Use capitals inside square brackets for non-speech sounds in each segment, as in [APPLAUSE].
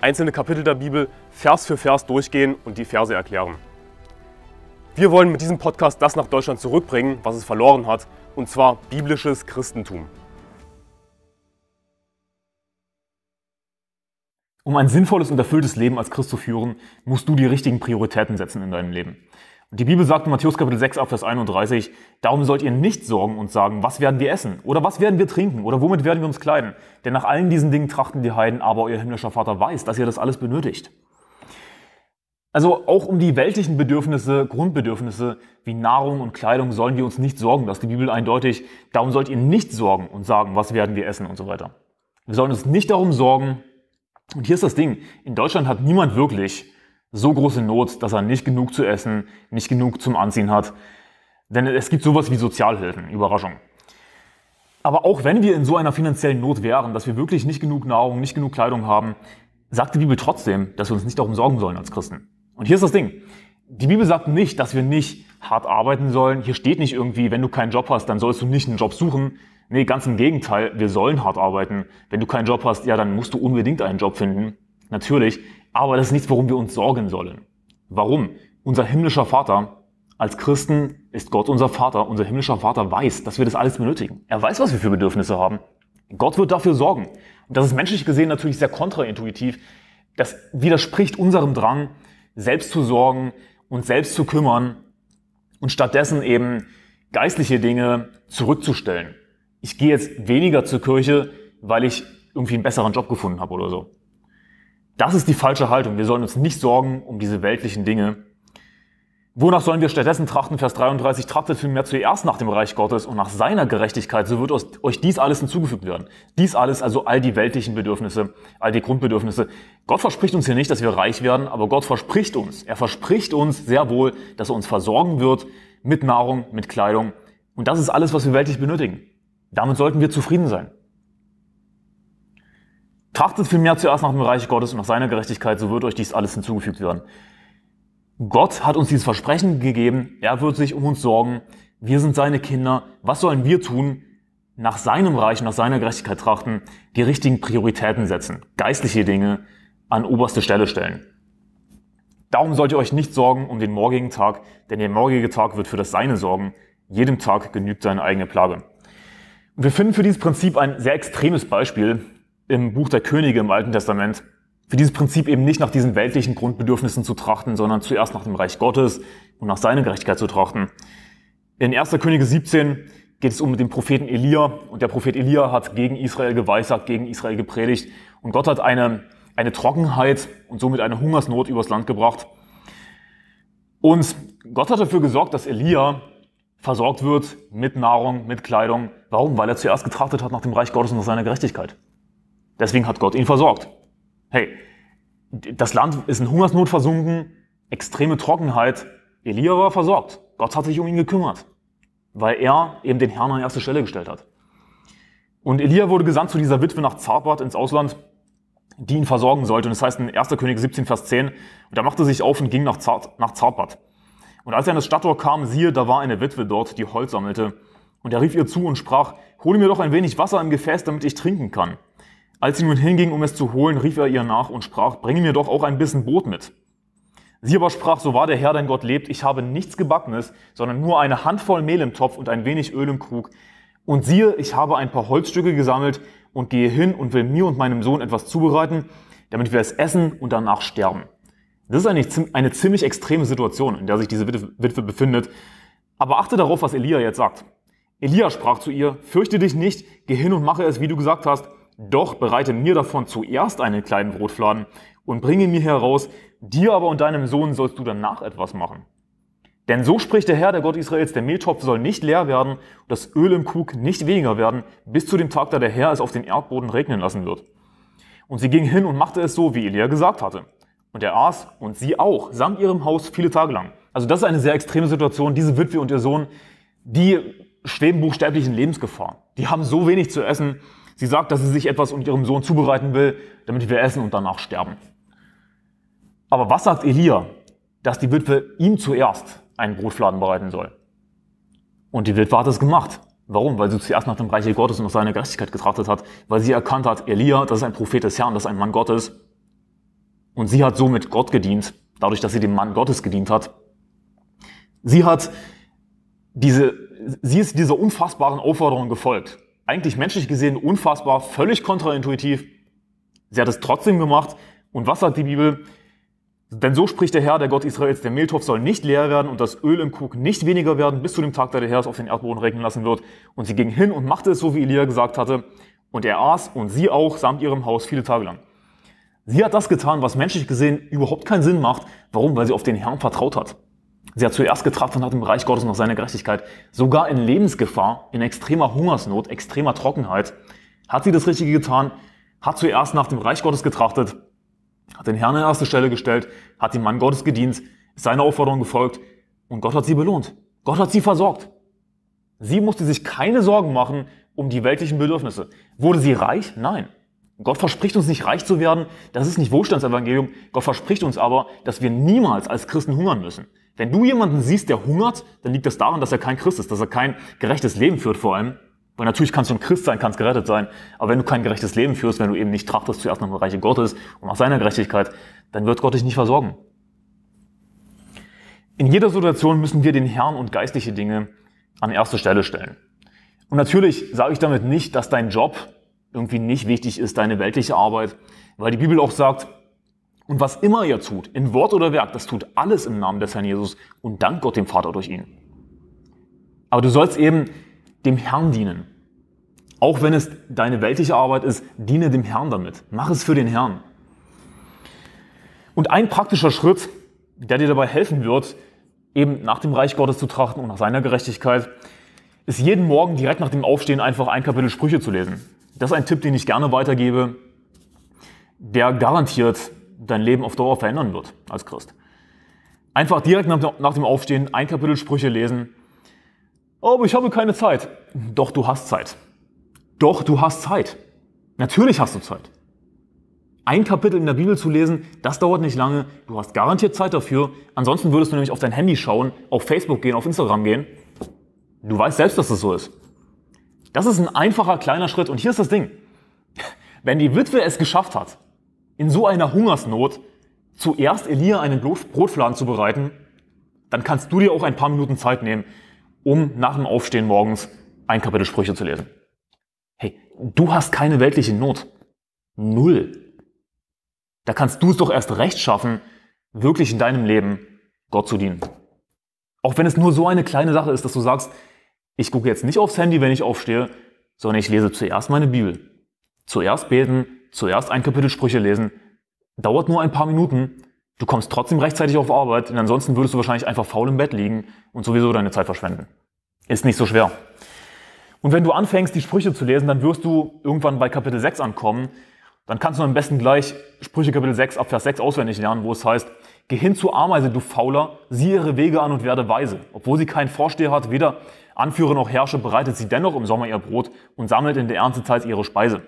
einzelne Kapitel der Bibel Vers für Vers durchgehen und die Verse erklären. Wir wollen mit diesem Podcast das nach Deutschland zurückbringen, was es verloren hat, und zwar biblisches Christentum. Um ein sinnvolles und erfülltes Leben als Christ zu führen, musst du die richtigen Prioritäten setzen in deinem Leben. Die Bibel sagt in Matthäus Kapitel 6 Abvers 31, darum sollt ihr nicht sorgen und sagen, was werden wir essen oder was werden wir trinken oder womit werden wir uns kleiden. Denn nach allen diesen Dingen trachten die Heiden, aber euer himmlischer Vater weiß, dass ihr das alles benötigt. Also auch um die weltlichen Bedürfnisse, Grundbedürfnisse wie Nahrung und Kleidung sollen wir uns nicht sorgen. Das ist die Bibel eindeutig. Darum sollt ihr nicht sorgen und sagen, was werden wir essen und so weiter. Wir sollen uns nicht darum sorgen. Und hier ist das Ding. In Deutschland hat niemand wirklich so große Not, dass er nicht genug zu essen, nicht genug zum Anziehen hat. Denn es gibt sowas wie Sozialhilfen, Überraschung. Aber auch wenn wir in so einer finanziellen Not wären, dass wir wirklich nicht genug Nahrung, nicht genug Kleidung haben, sagt die Bibel trotzdem, dass wir uns nicht darum sorgen sollen als Christen. Und hier ist das Ding. Die Bibel sagt nicht, dass wir nicht hart arbeiten sollen. Hier steht nicht irgendwie, wenn du keinen Job hast, dann sollst du nicht einen Job suchen. Nee, ganz im Gegenteil, wir sollen hart arbeiten. Wenn du keinen Job hast, ja, dann musst du unbedingt einen Job finden. Natürlich, aber das ist nichts, worum wir uns sorgen sollen. Warum? Unser himmlischer Vater, als Christen ist Gott unser Vater. Unser himmlischer Vater weiß, dass wir das alles benötigen. Er weiß, was wir für Bedürfnisse haben. Gott wird dafür sorgen. Und das ist menschlich gesehen natürlich sehr kontraintuitiv. Das widerspricht unserem Drang, selbst zu sorgen, und selbst zu kümmern und stattdessen eben geistliche Dinge zurückzustellen. Ich gehe jetzt weniger zur Kirche, weil ich irgendwie einen besseren Job gefunden habe oder so. Das ist die falsche Haltung. Wir sollen uns nicht sorgen um diese weltlichen Dinge. Wonach sollen wir stattdessen trachten? Vers 33 trachtet vielmehr zuerst nach dem Reich Gottes und nach seiner Gerechtigkeit, so wird euch dies alles hinzugefügt werden. Dies alles, also all die weltlichen Bedürfnisse, all die Grundbedürfnisse. Gott verspricht uns hier nicht, dass wir reich werden, aber Gott verspricht uns, er verspricht uns sehr wohl, dass er uns versorgen wird mit Nahrung, mit Kleidung. Und das ist alles, was wir weltlich benötigen. Damit sollten wir zufrieden sein. Trachtet vielmehr zuerst nach dem Reich Gottes und nach seiner Gerechtigkeit, so wird euch dies alles hinzugefügt werden. Gott hat uns dieses Versprechen gegeben, er wird sich um uns sorgen, wir sind seine Kinder, was sollen wir tun? Nach seinem Reich und nach seiner Gerechtigkeit trachten, die richtigen Prioritäten setzen, geistliche Dinge an oberste Stelle stellen. Darum sollt ihr euch nicht sorgen um den morgigen Tag, denn der morgige Tag wird für das Seine sorgen. Jedem Tag genügt seine eigene Plage. Und wir finden für dieses Prinzip ein sehr extremes Beispiel, im Buch der Könige im Alten Testament, für dieses Prinzip eben nicht nach diesen weltlichen Grundbedürfnissen zu trachten, sondern zuerst nach dem Reich Gottes und nach seiner Gerechtigkeit zu trachten. In 1. Könige 17 geht es um den Propheten Elia und der Prophet Elia hat gegen Israel geweissagt, gegen Israel gepredigt und Gott hat eine, eine Trockenheit und somit eine Hungersnot übers Land gebracht. Und Gott hat dafür gesorgt, dass Elia versorgt wird mit Nahrung, mit Kleidung. Warum? Weil er zuerst getrachtet hat nach dem Reich Gottes und nach seiner Gerechtigkeit. Deswegen hat Gott ihn versorgt. Hey, das Land ist in Hungersnot versunken, extreme Trockenheit. Elia war versorgt. Gott hat sich um ihn gekümmert, weil er eben den Herrn an erste Stelle gestellt hat. Und Elia wurde gesandt zu dieser Witwe nach Zarbat ins Ausland, die ihn versorgen sollte. Und das heißt in 1. König 17, Vers 10, und da machte sich auf und ging nach, Zart, nach Zarpat. Und als er in das Stadttor kam, siehe, da war eine Witwe dort, die Holz sammelte. Und er rief ihr zu und sprach, hole mir doch ein wenig Wasser im Gefäß, damit ich trinken kann. Als sie nun hinging, um es zu holen, rief er ihr nach und sprach, bringe mir doch auch ein bisschen Brot mit. Sie aber sprach, so wahr der Herr dein Gott lebt, ich habe nichts Gebackenes, sondern nur eine Handvoll Mehl im Topf und ein wenig Öl im Krug. Und siehe, ich habe ein paar Holzstücke gesammelt und gehe hin und will mir und meinem Sohn etwas zubereiten, damit wir es essen und danach sterben. Das ist eine, eine ziemlich extreme Situation, in der sich diese Witwe befindet. Aber achte darauf, was Elia jetzt sagt. Elia sprach zu ihr, fürchte dich nicht, geh hin und mache es, wie du gesagt hast, doch bereite mir davon zuerst einen kleinen Brotfladen und bringe mir heraus, dir aber und deinem Sohn sollst du danach etwas machen. Denn so spricht der Herr, der Gott Israels, der Mehltopf soll nicht leer werden und das Öl im Krug nicht weniger werden, bis zu dem Tag, da der Herr es auf den Erdboden regnen lassen wird. Und sie ging hin und machte es so, wie Elia gesagt hatte. Und er aß und sie auch, samt ihrem Haus viele Tage lang. Also das ist eine sehr extreme Situation. Diese Witwe und ihr Sohn, die schweben buchstäblich in Lebensgefahr. Die haben so wenig zu essen, Sie sagt, dass sie sich etwas und ihrem Sohn zubereiten will, damit wir essen und danach sterben. Aber was sagt Elia? Dass die Witwe ihm zuerst einen Brotfladen bereiten soll. Und die Witwe hat es gemacht. Warum? Weil sie zuerst nach dem Reich Gottes und nach seiner Gerechtigkeit getrachtet hat, weil sie erkannt hat, Elia, das ist ein Prophet des Herrn, das ist ein Mann Gottes. Und sie hat somit Gott gedient, dadurch, dass sie dem Mann Gottes gedient hat. Sie hat diese, sie ist dieser unfassbaren Aufforderung gefolgt eigentlich menschlich gesehen unfassbar, völlig kontraintuitiv. Sie hat es trotzdem gemacht. Und was sagt die Bibel? Denn so spricht der Herr, der Gott Israels, der Mehltopf soll nicht leer werden und das Öl im Krug nicht weniger werden, bis zu dem Tag, da der Herr es auf den Erdboden regnen lassen wird. Und sie ging hin und machte es so, wie Elia gesagt hatte. Und er aß und sie auch samt ihrem Haus viele Tage lang. Sie hat das getan, was menschlich gesehen überhaupt keinen Sinn macht. Warum? Weil sie auf den Herrn vertraut hat sie hat zuerst getrachtet und hat im Reich Gottes nach seiner Gerechtigkeit. Sogar in Lebensgefahr, in extremer Hungersnot, extremer Trockenheit, hat sie das Richtige getan, hat zuerst nach dem Reich Gottes getrachtet, hat den Herrn an erste Stelle gestellt, hat dem Mann Gottes gedient, ist seiner Aufforderung gefolgt und Gott hat sie belohnt. Gott hat sie versorgt. Sie musste sich keine Sorgen machen um die weltlichen Bedürfnisse. Wurde sie reich? Nein. Gott verspricht uns nicht reich zu werden, das ist nicht Wohlstandsevangelium. Gott verspricht uns aber, dass wir niemals als Christen hungern müssen. Wenn du jemanden siehst, der hungert, dann liegt das daran, dass er kein Christ ist, dass er kein gerechtes Leben führt vor allem. Weil natürlich kannst du ein Christ sein, kannst gerettet sein, aber wenn du kein gerechtes Leben führst, wenn du eben nicht trachtest zuerst nach dem Reich Gottes und nach seiner Gerechtigkeit, dann wird Gott dich nicht versorgen. In jeder Situation müssen wir den Herrn und geistliche Dinge an erste Stelle stellen. Und natürlich sage ich damit nicht, dass dein Job irgendwie nicht wichtig ist, deine weltliche Arbeit, weil die Bibel auch sagt, und was immer ihr tut, in Wort oder Werk, das tut alles im Namen des Herrn Jesus und dankt Gott dem Vater durch ihn. Aber du sollst eben dem Herrn dienen. Auch wenn es deine weltliche Arbeit ist, diene dem Herrn damit. Mach es für den Herrn. Und ein praktischer Schritt, der dir dabei helfen wird, eben nach dem Reich Gottes zu trachten und nach seiner Gerechtigkeit, ist jeden Morgen direkt nach dem Aufstehen einfach ein Kapitel Sprüche zu lesen. Das ist ein Tipp, den ich gerne weitergebe, der garantiert dein Leben auf Dauer verändern wird als Christ. Einfach direkt nach dem Aufstehen ein Kapitel Sprüche lesen. Aber ich habe keine Zeit. Doch, du hast Zeit. Doch, du hast Zeit. Natürlich hast du Zeit. Ein Kapitel in der Bibel zu lesen, das dauert nicht lange. Du hast garantiert Zeit dafür. Ansonsten würdest du nämlich auf dein Handy schauen, auf Facebook gehen, auf Instagram gehen. Du weißt selbst, dass das so ist. Das ist ein einfacher kleiner Schritt und hier ist das Ding. Wenn die Witwe es geschafft hat, in so einer Hungersnot zuerst Elia einen Brotfladen zu bereiten, dann kannst du dir auch ein paar Minuten Zeit nehmen, um nach dem Aufstehen morgens ein Kapitel Sprüche zu lesen. Hey, du hast keine weltliche Not. Null. Da kannst du es doch erst recht schaffen, wirklich in deinem Leben Gott zu dienen. Auch wenn es nur so eine kleine Sache ist, dass du sagst, ich gucke jetzt nicht aufs Handy, wenn ich aufstehe, sondern ich lese zuerst meine Bibel. Zuerst beten, zuerst ein Kapitel Sprüche lesen, dauert nur ein paar Minuten, du kommst trotzdem rechtzeitig auf Arbeit denn ansonsten würdest du wahrscheinlich einfach faul im Bett liegen und sowieso deine Zeit verschwenden. Ist nicht so schwer. Und wenn du anfängst, die Sprüche zu lesen, dann wirst du irgendwann bei Kapitel 6 ankommen. Dann kannst du am besten gleich Sprüche Kapitel 6 ab Vers 6 auswendig lernen, wo es heißt, Geh hin zur Ameise, du Fauler, sieh ihre Wege an und werde weise. Obwohl sie keinen Vorsteher hat, weder Anführer noch Herrscher, bereitet sie dennoch im Sommer ihr Brot und sammelt in der Erntezeit ihre Speise.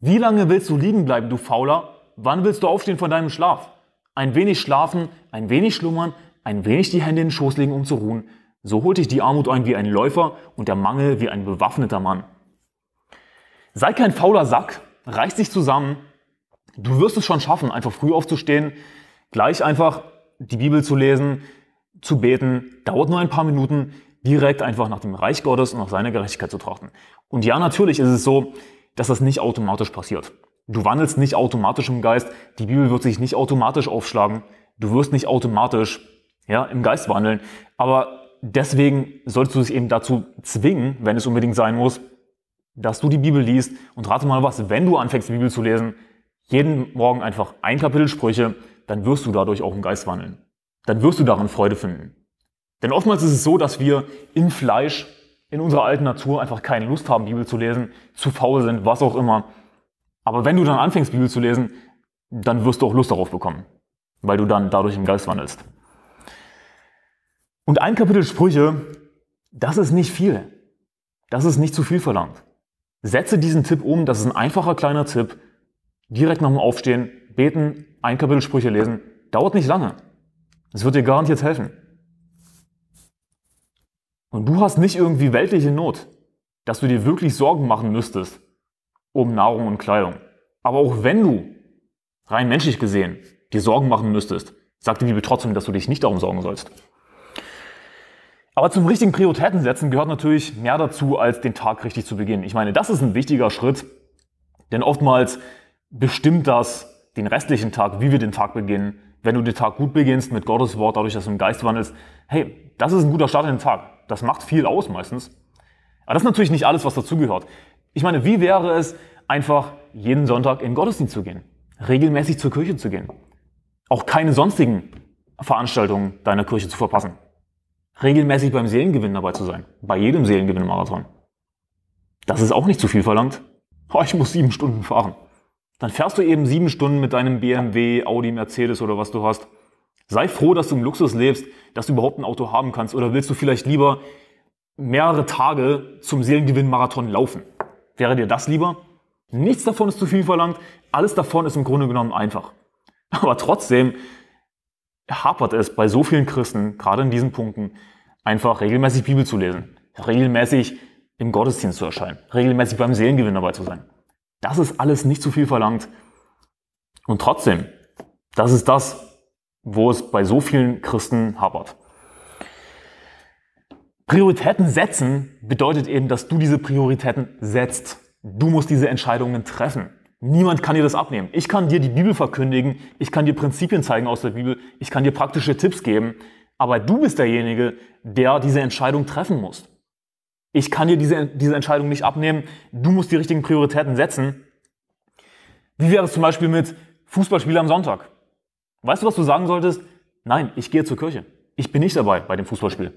Wie lange willst du liegen bleiben, du Fauler? Wann willst du aufstehen von deinem Schlaf? Ein wenig schlafen, ein wenig schlummern, ein wenig die Hände in den Schoß legen, um zu ruhen. So holt dich die Armut ein wie ein Läufer und der Mangel wie ein bewaffneter Mann. Sei kein fauler Sack, reiß dich zusammen. Du wirst es schon schaffen, einfach früh aufzustehen, gleich einfach die Bibel zu lesen, zu beten, dauert nur ein paar Minuten, direkt einfach nach dem Reich Gottes und nach seiner Gerechtigkeit zu trachten. Und ja, natürlich ist es so, dass das nicht automatisch passiert. Du wandelst nicht automatisch im Geist, die Bibel wird sich nicht automatisch aufschlagen, du wirst nicht automatisch ja, im Geist wandeln, aber deswegen solltest du dich eben dazu zwingen, wenn es unbedingt sein muss, dass du die Bibel liest und rate mal was, wenn du anfängst, die Bibel zu lesen, jeden Morgen einfach ein Kapitel Sprüche, dann wirst du dadurch auch im Geist wandeln. Dann wirst du daran Freude finden. Denn oftmals ist es so, dass wir im Fleisch in unserer alten Natur einfach keine Lust haben, Bibel zu lesen, zu faul sind, was auch immer. Aber wenn du dann anfängst, Bibel zu lesen, dann wirst du auch Lust darauf bekommen, weil du dann dadurch im Geist wandelst. Und ein Kapitel Sprüche, das ist nicht viel. Das ist nicht zu viel verlangt. Setze diesen Tipp um, das ist ein einfacher kleiner Tipp. Direkt nach dem Aufstehen, beten, ein Kapitel Sprüche lesen. Dauert nicht lange. Es wird dir garantiert helfen. Und du hast nicht irgendwie weltliche Not, dass du dir wirklich Sorgen machen müsstest um Nahrung und Kleidung. Aber auch wenn du, rein menschlich gesehen, dir Sorgen machen müsstest, sagt die Bibel trotzdem, dass du dich nicht darum sorgen sollst. Aber zum richtigen Prioritäten setzen gehört natürlich mehr dazu, als den Tag richtig zu beginnen. Ich meine, das ist ein wichtiger Schritt, denn oftmals bestimmt das den restlichen Tag, wie wir den Tag beginnen, wenn du den Tag gut beginnst mit Gottes Wort, dadurch, dass du im Geist wandelst, hey, das ist ein guter Start in den Tag. Das macht viel aus meistens. Aber das ist natürlich nicht alles, was dazugehört. Ich meine, wie wäre es, einfach jeden Sonntag in Gottesdienst zu gehen, regelmäßig zur Kirche zu gehen, auch keine sonstigen Veranstaltungen deiner Kirche zu verpassen, regelmäßig beim Seelengewinn dabei zu sein, bei jedem Seelengewinn-Marathon. Das ist auch nicht zu viel verlangt. Oh, ich muss sieben Stunden fahren. Dann fährst du eben sieben Stunden mit deinem BMW, Audi, Mercedes oder was du hast. Sei froh, dass du im Luxus lebst, dass du überhaupt ein Auto haben kannst. Oder willst du vielleicht lieber mehrere Tage zum Seelengewinn-Marathon laufen? Wäre dir das lieber? Nichts davon ist zu viel verlangt. Alles davon ist im Grunde genommen einfach. [LAUGHS] Aber trotzdem hapert es bei so vielen Christen, gerade in diesen Punkten, einfach regelmäßig Bibel zu lesen, regelmäßig im Gottesdienst zu erscheinen, regelmäßig beim Seelengewinn dabei zu sein. Das ist alles nicht zu viel verlangt. Und trotzdem, das ist das, wo es bei so vielen Christen hapert. Prioritäten setzen bedeutet eben, dass du diese Prioritäten setzt. Du musst diese Entscheidungen treffen. Niemand kann dir das abnehmen. Ich kann dir die Bibel verkündigen, ich kann dir Prinzipien zeigen aus der Bibel, ich kann dir praktische Tipps geben, aber du bist derjenige, der diese Entscheidung treffen muss ich kann dir diese, diese Entscheidung nicht abnehmen, du musst die richtigen Prioritäten setzen. Wie wäre es zum Beispiel mit Fußballspiel am Sonntag? Weißt du, was du sagen solltest? Nein, ich gehe zur Kirche. Ich bin nicht dabei bei dem Fußballspiel.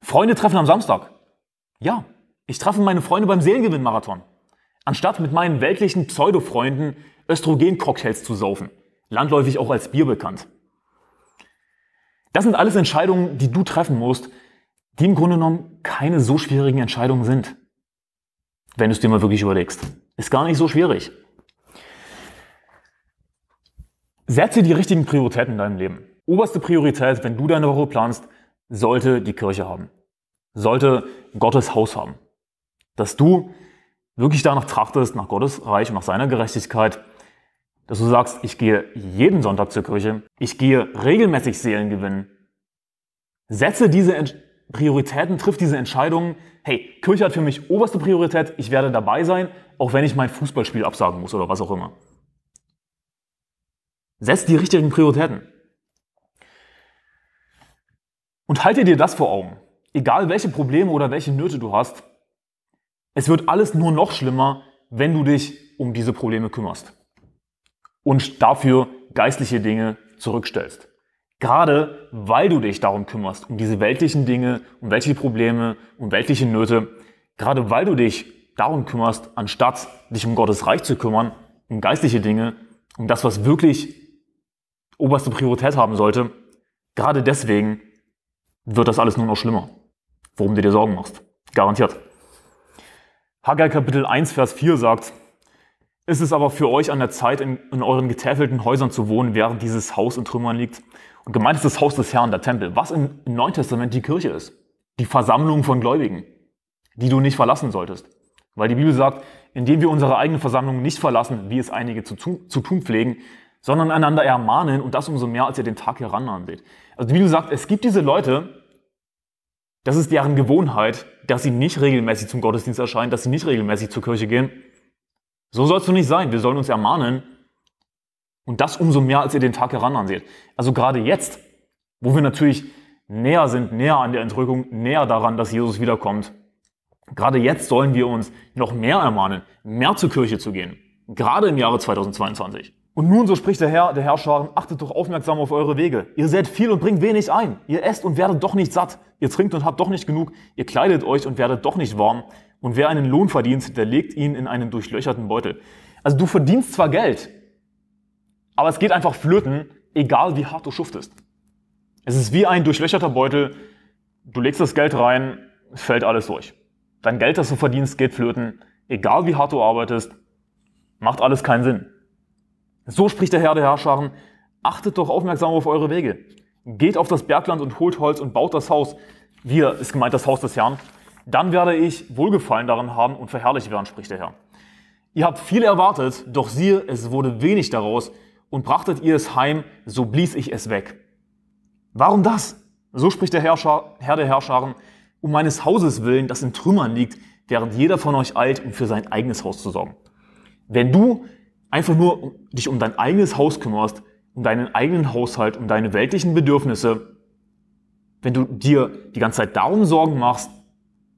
Freunde treffen am Samstag. Ja, ich treffe meine Freunde beim Seelengewinnmarathon. Anstatt mit meinen weltlichen Pseudo-Freunden Östrogen-Cocktails zu saufen. Landläufig auch als Bier bekannt. Das sind alles Entscheidungen, die du treffen musst, die im Grunde genommen keine so schwierigen Entscheidungen sind, wenn du es dir mal wirklich überlegst. Ist gar nicht so schwierig. Setze die richtigen Prioritäten in deinem Leben. Oberste Priorität, wenn du deine Woche planst, sollte die Kirche haben. Sollte Gottes Haus haben. Dass du wirklich danach trachtest, nach Gottes Reich und nach seiner Gerechtigkeit, dass du sagst, ich gehe jeden Sonntag zur Kirche, ich gehe regelmäßig Seelen gewinnen. Setze diese Ent Prioritäten trifft diese Entscheidung, hey, Kirche hat für mich oberste Priorität, ich werde dabei sein, auch wenn ich mein Fußballspiel absagen muss oder was auch immer. Setz die richtigen Prioritäten. Und halte dir das vor Augen. Egal welche Probleme oder welche Nöte du hast, es wird alles nur noch schlimmer, wenn du dich um diese Probleme kümmerst und dafür geistliche Dinge zurückstellst. Gerade weil du dich darum kümmerst, um diese weltlichen Dinge, um weltliche Probleme, um weltliche Nöte, gerade weil du dich darum kümmerst, anstatt dich um Gottes Reich zu kümmern, um geistliche Dinge, um das, was wirklich oberste Priorität haben sollte, gerade deswegen wird das alles nur noch schlimmer, worum du dir Sorgen machst. Garantiert. Haggai Kapitel 1, Vers 4 sagt, ist es aber für euch an der Zeit, in, in euren getäfelten Häusern zu wohnen, während dieses Haus in Trümmern liegt Gemeint ist das Haus des Herrn, der Tempel, was im Neuen Testament die Kirche ist. Die Versammlung von Gläubigen, die du nicht verlassen solltest. Weil die Bibel sagt, indem wir unsere eigene Versammlung nicht verlassen, wie es einige zu tun, zu tun pflegen, sondern einander ermahnen und das umso mehr, als ihr den Tag herannahen seht. Also die Bibel sagt, es gibt diese Leute, das ist deren Gewohnheit, dass sie nicht regelmäßig zum Gottesdienst erscheinen, dass sie nicht regelmäßig zur Kirche gehen. So sollst du nicht sein. Wir sollen uns ermahnen und das umso mehr, als ihr den Tag herananseht. Also gerade jetzt, wo wir natürlich näher sind, näher an der Entrückung, näher daran, dass Jesus wiederkommt. Gerade jetzt sollen wir uns noch mehr ermahnen, mehr zur Kirche zu gehen. Gerade im Jahre 2022. Und nun, so spricht der Herr, der Herrscher, achtet doch aufmerksam auf eure Wege. Ihr seht viel und bringt wenig ein. Ihr esst und werdet doch nicht satt. Ihr trinkt und habt doch nicht genug. Ihr kleidet euch und werdet doch nicht warm. Und wer einen Lohn verdient, der legt ihn in einen durchlöcherten Beutel. Also du verdienst zwar Geld, aber es geht einfach flöten, egal wie hart du schuftest. Es ist wie ein durchlöcherter Beutel. Du legst das Geld rein, es fällt alles durch. Dein Geld, das du verdienst, geht flöten. Egal wie hart du arbeitest, macht alles keinen Sinn. So spricht der Herr der Herrscharen. Achtet doch aufmerksam auf eure Wege. Geht auf das Bergland und holt Holz und baut das Haus. Wir ist gemeint das Haus des Herrn. Dann werde ich Wohlgefallen daran haben und verherrlicht werden, spricht der Herr. Ihr habt viel erwartet, doch siehe, es wurde wenig daraus und brachtet ihr es heim, so blies ich es weg. Warum das? So spricht der Herrscher, Herr der Herrscharen, um meines Hauses willen, das in Trümmern liegt, während jeder von euch eilt, um für sein eigenes Haus zu sorgen. Wenn du einfach nur dich um dein eigenes Haus kümmerst, um deinen eigenen Haushalt, um deine weltlichen Bedürfnisse, wenn du dir die ganze Zeit darum Sorgen machst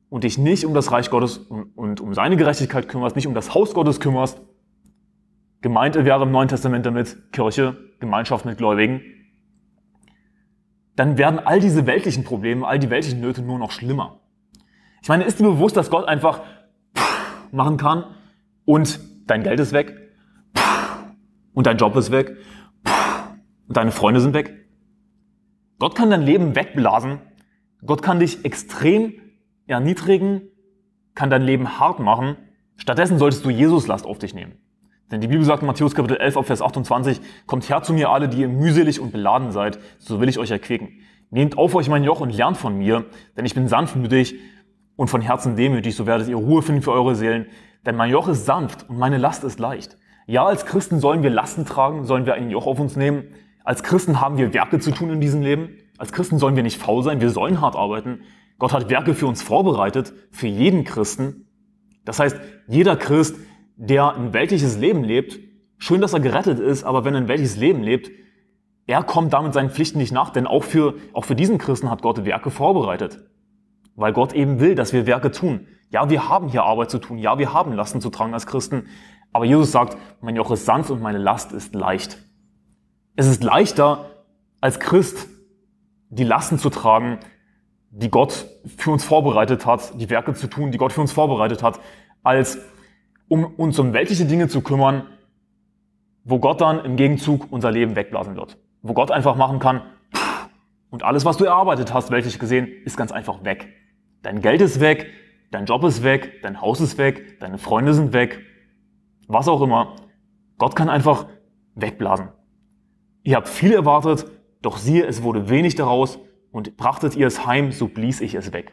und dich nicht um das Reich Gottes und, und um seine Gerechtigkeit kümmerst, nicht um das Haus Gottes kümmerst, Gemeint wäre im Neuen Testament damit Kirche, Gemeinschaft mit Gläubigen. Dann werden all diese weltlichen Probleme, all die weltlichen Nöte nur noch schlimmer. Ich meine, ist dir bewusst, dass Gott einfach machen kann und dein Geld ist weg und dein Job ist weg und deine Freunde sind weg? Gott kann dein Leben wegblasen. Gott kann dich extrem erniedrigen, kann dein Leben hart machen. Stattdessen solltest du Jesus Last auf dich nehmen. Denn die Bibel sagt in Matthäus Kapitel 11 ab Vers 28, kommt her zu mir alle, die ihr mühselig und beladen seid, so will ich euch erquicken. Nehmt auf euch mein Joch und lernt von mir, denn ich bin sanftmütig und von Herzen demütig, so werdet ihr Ruhe finden für eure Seelen, denn mein Joch ist sanft und meine Last ist leicht. Ja, als Christen sollen wir Lasten tragen, sollen wir ein Joch auf uns nehmen. Als Christen haben wir Werke zu tun in diesem Leben. Als Christen sollen wir nicht faul sein, wir sollen hart arbeiten. Gott hat Werke für uns vorbereitet, für jeden Christen. Das heißt, jeder Christ der ein weltliches Leben lebt, schön, dass er gerettet ist, aber wenn er ein weltliches Leben lebt, er kommt damit seinen Pflichten nicht nach, denn auch für, auch für diesen Christen hat Gott Werke vorbereitet. Weil Gott eben will, dass wir Werke tun. Ja, wir haben hier Arbeit zu tun. Ja, wir haben Lasten zu tragen als Christen. Aber Jesus sagt, mein Joch ist sanft und meine Last ist leicht. Es ist leichter, als Christ die Lasten zu tragen, die Gott für uns vorbereitet hat, die Werke zu tun, die Gott für uns vorbereitet hat, als um uns um weltliche Dinge zu kümmern, wo Gott dann im Gegenzug unser Leben wegblasen wird. Wo Gott einfach machen kann, und alles, was du erarbeitet hast, weltlich gesehen, ist ganz einfach weg. Dein Geld ist weg, dein Job ist weg, dein Haus ist weg, deine Freunde sind weg, was auch immer. Gott kann einfach wegblasen. Ihr habt viel erwartet, doch siehe, es wurde wenig daraus und brachtet ihr es heim, so blies ich es weg.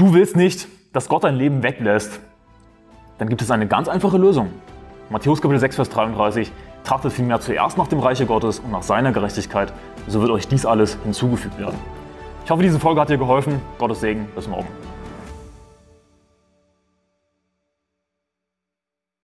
Du willst nicht, dass Gott dein Leben weglässt. Dann gibt es eine ganz einfache Lösung. Matthäus Kapitel 6, Vers 33. Trachtet vielmehr zuerst nach dem Reiche Gottes und nach seiner Gerechtigkeit, so wird euch dies alles hinzugefügt werden. Ich hoffe, diese Folge hat dir geholfen. Gottes Segen, bis morgen.